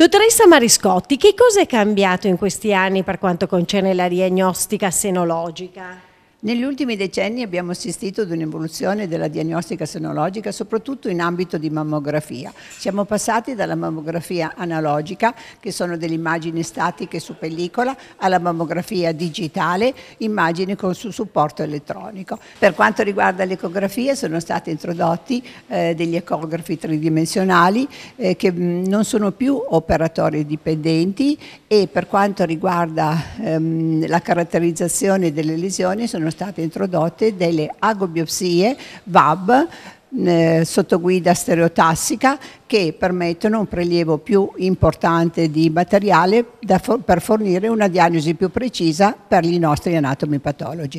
Dottoressa Mariscotti, che cosa è cambiato in questi anni per quanto concerne la diagnostica senologica? Negli ultimi decenni abbiamo assistito ad un'evoluzione della diagnostica senologica, soprattutto in ambito di mammografia. Siamo passati dalla mammografia analogica, che sono delle immagini statiche su pellicola, alla mammografia digitale, immagini con, su supporto elettronico. Per quanto riguarda l'ecografia, sono stati introdotti eh, degli ecografi tridimensionali eh, che mh, mm, non sono più operatori dipendenti e per quanto riguarda ehm, la caratterizzazione delle lesioni sono sono state introdotte delle agobiopsie VAB eh, sotto guida stereotassica che permettono un prelievo più importante di materiale for per fornire una diagnosi più precisa per i nostri anatomi patologi.